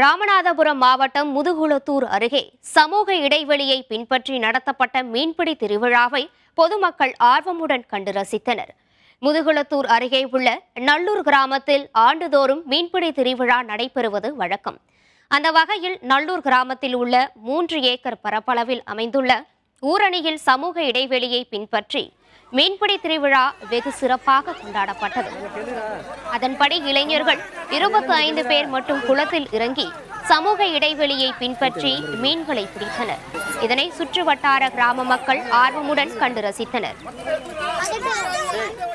ராமநாதபுரம் மாவட்டம் முதுகுளத்தூர் அருகே சமூக இடைவெளியை பின்பற்றி நடத்தப்பட்ட மீன்பிடி திருவிழாவை பொதுமக்கள் ஆர்வமுடன் கண்டு ரசித்தனர் முதுகுளத்தூர் அருகே உள்ள நல்லூர் கிராமத்தில் ஆண்டுதோறும் மீன்பிடி திருவிழா நடைபெறுவது வழக்கம் அந்த வகையில் நல்லூர் கிராமத்தில் உள்ள மூன்று ஏக்கர் பரப்பளவில் அமைந்துள்ள ஊரணியில் சமூக இடைவெளியை பின்பற்றி மீன்பிடி திருவிழா வெகு சிறப்பாக கொண்டாடப்பட்டது அதன்படி இளைஞர்கள் இருபத்தி ஐந்து பேர் மட்டும் குளத்தில் இறங்கி சமூக இடைவெளியை பின்பற்றி மீன்களை பிடித்தனர் இதனை சுற்று வட்டார கிராம மக்கள் ஆர்வமுடன் கண்டு ரசித்தனர்